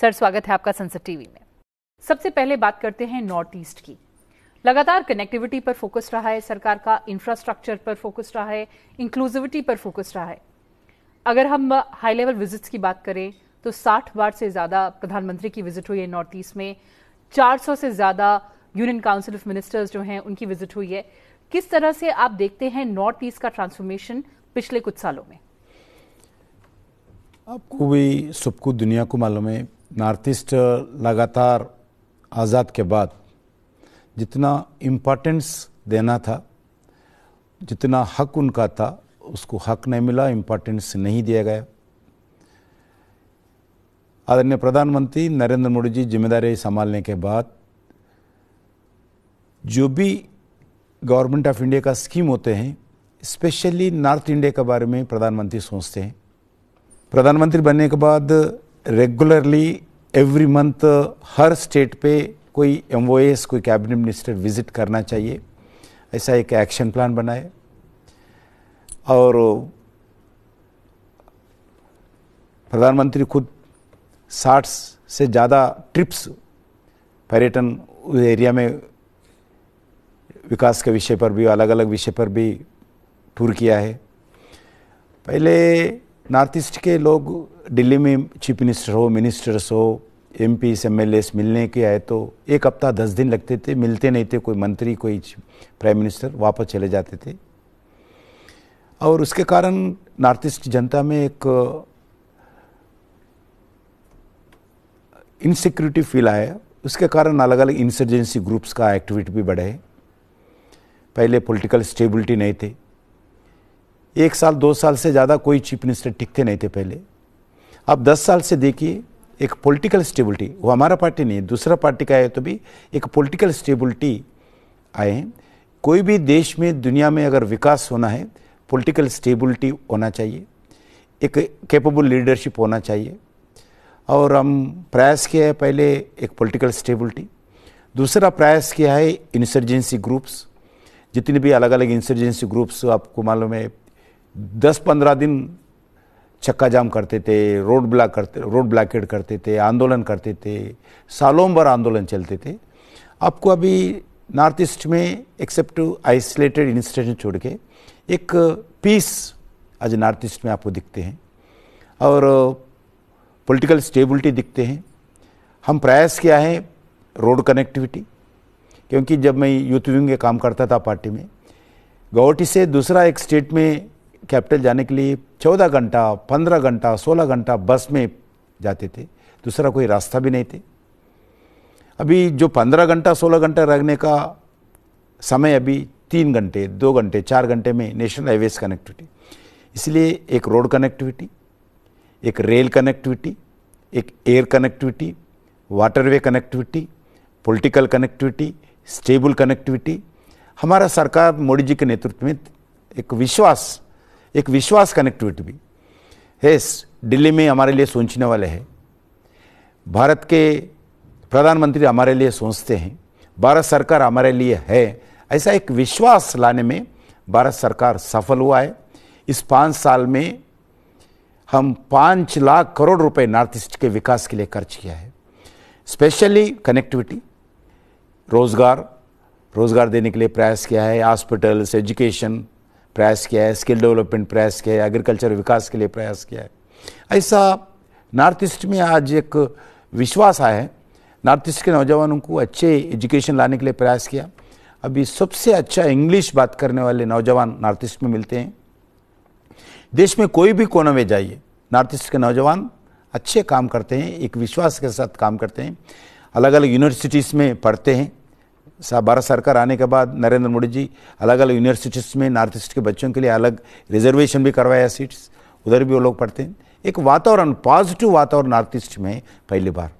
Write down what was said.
sir स्वागत है आपका संसद टीवी में सबसे पहले बात करते हैं नॉर्थ ईस्ट की लगातार कनेक्टिविटी पर फोकस रहा है सरकार का इंफ्रास्ट्रक्चर पर फोकस रहा है इंक्लूसिविटी पर फोकस रहा है अगर हम हाई लेवल विजिट्स की बात करें तो 60 बार से ज़्यादा प्रधानमंत्री की विजिट हुई है नॉर्थ ईस्ट में 400 से ज़्यादा यूनियन काउंसिल ऑफ मिनिस्टर्स जो हैं उनकी विजिट हुई है किस तरह से आप देखते हैं नॉर्थ ईस्ट का ट्रांसफॉर्मेशन पिछले कुछ सालों में आपको भी सबको दुनिया को मालूम है नॉर्थ ईस्ट लगातार आज़ाद के बाद जितना इम्पोर्टेंस देना था जितना हक उनका था उसको हक नहीं मिला इम्पोर्टेंस नहीं दिया गया आदरणीय प्रधानमंत्री नरेंद्र मोदी जी जिम्मेदारी संभालने के बाद जो भी गवर्नमेंट ऑफ इंडिया का स्कीम होते हैं स्पेशली नॉर्थ इंडिया के बारे में प्रधानमंत्री सोचते हैं प्रधानमंत्री बनने के बाद रेगुलरली एवरी मंथ हर स्टेट पे कोई एम कोई कैबिनेट मिनिस्टर विजिट करना चाहिए ऐसा एक एक्शन प्लान बनाए और प्रधानमंत्री खुद साठ से ज़्यादा ट्रिप्स पर्यटन एरिया में विकास के विषय पर भी अलग अलग विषय पर भी टूर किया है पहले नॉर्थ ईस्ट के लोग दिल्ली में चीफ मिनिस्टर हो मिनिस्टर्स हो M P M L S मिलने के आए तो एक हफ्ता दस दिन लगते थे मिलते नहीं थे कोई मंत्री कोई प्राइम मिनिस्टर वापस चले जाते थे और उसके कारण नॉर्थ ईस्ट जनता में एक इनसिक्योरिटी फील आया उसके कारण अलग अलग इंसर्जेंसी ग्रुप्स का एक्टिविटी भी बढ़े पहले पॉलिटिकल स्टेबिलिटी नहीं थी एक साल दो साल से ज़्यादा कोई चीफ मिनिस्टर टिकते नहीं थे पहले अब दस साल से देखिए एक पॉलिटिकल स्टेबिलिटी वो हमारा पार्टी नहीं दूसरा पार्टी का है तो भी एक पॉलिटिकल स्टेबिलिटी आए हैं कोई भी देश में दुनिया में अगर विकास होना है पॉलिटिकल स्टेबिलिटी होना चाहिए एक कैपेबल लीडरशिप होना चाहिए और हम प्रयास किया है पहले एक पॉलिटिकल स्टेबिलिटी दूसरा प्रयास किया है इंसर्जेंसी ग्रुप्स जितने भी अलग अलग इंसर्जेंसी ग्रुप्स आपको मालूम है दस पंद्रह दिन चक्का जाम करते थे रोड ब्लॉक करते रोड ब्लॉकेड करते थे आंदोलन करते थे सालों भर आंदोलन चलते थे आपको अभी नॉर्थ ईस्ट में एक्सेप्ट आइसोलेटेड इंस्टेशन छोड़ के एक पीस आज नॉर्थ ईस्ट में आपको दिखते हैं और पॉलिटिकल स्टेबिलिटी दिखते हैं हम प्रयास किया है रोड कनेक्टिविटी क्योंकि जब मैं यूथ विंग में काम करता था पार्टी में गुवाहाटी से दूसरा एक स्टेट में कैपिटल जाने के लिए चौदह घंटा पंद्रह घंटा सोलह घंटा बस में जाते थे दूसरा कोई रास्ता भी नहीं थे अभी जो पंद्रह घंटा सोलह घंटा रखने का समय अभी तीन घंटे दो घंटे चार घंटे में नेशनल हाईवेज कनेक्टिविटी इसलिए एक रोड कनेक्टिविटी एक रेल कनेक्टिविटी एक air connectivity waterway connectivity political connectivity stable connectivity हमारा सरकार मोदी जी के नेतृत्व में एक विश्वास एक विश्वास कनेक्टिविटी भी है दिल्ली में हमारे लिए सोचने वाले हैं भारत के प्रधानमंत्री हमारे लिए सोचते हैं भारत सरकार हमारे लिए है ऐसा एक विश्वास लाने में भारत सरकार सफल हुआ है इस पाँच साल में हम पाँच लाख करोड़ रुपए नॉर्थ ईस्ट के विकास के लिए खर्च किया है स्पेशली कनेक्टिविटी रोज़गार रोज़गार देने के लिए प्रयास किया है हॉस्पिटल्स एजुकेशन प्रयास किया है स्किल डेवलपमेंट प्रयास किया है एग्रीकल्चर विकास के लिए प्रयास किया है ऐसा नॉर्थ ईस्ट में आज एक विश्वास आया है नॉर्थ ईस्ट के नौजवानों को अच्छे एजुकेशन लाने के लिए प्रयास किया अभी सबसे अच्छा इंग्लिश बात करने वाले नौजवान नॉर्थ ईस्ट में मिलते हैं देश में कोई भी कोने में जाइए नॉर्थ ईस्ट के नौजवान अच्छे काम करते हैं एक विश्वास के साथ काम करते हैं अलग अलग यूनिवर्सिटीज़ में पढ़ते हैं भारत सरकार आने के बाद नरेंद्र मोदी जी अलग अलग यूनिवर्सिटीज़ में नॉर्थ ईस्ट के बच्चों के लिए अलग रिजर्वेशन भी करवाया सीट्स उधर भी वो लोग पढ़ते हैं एक वातावरण पॉजिटिव वातावरण नॉर्थ ईस्ट में पहली बार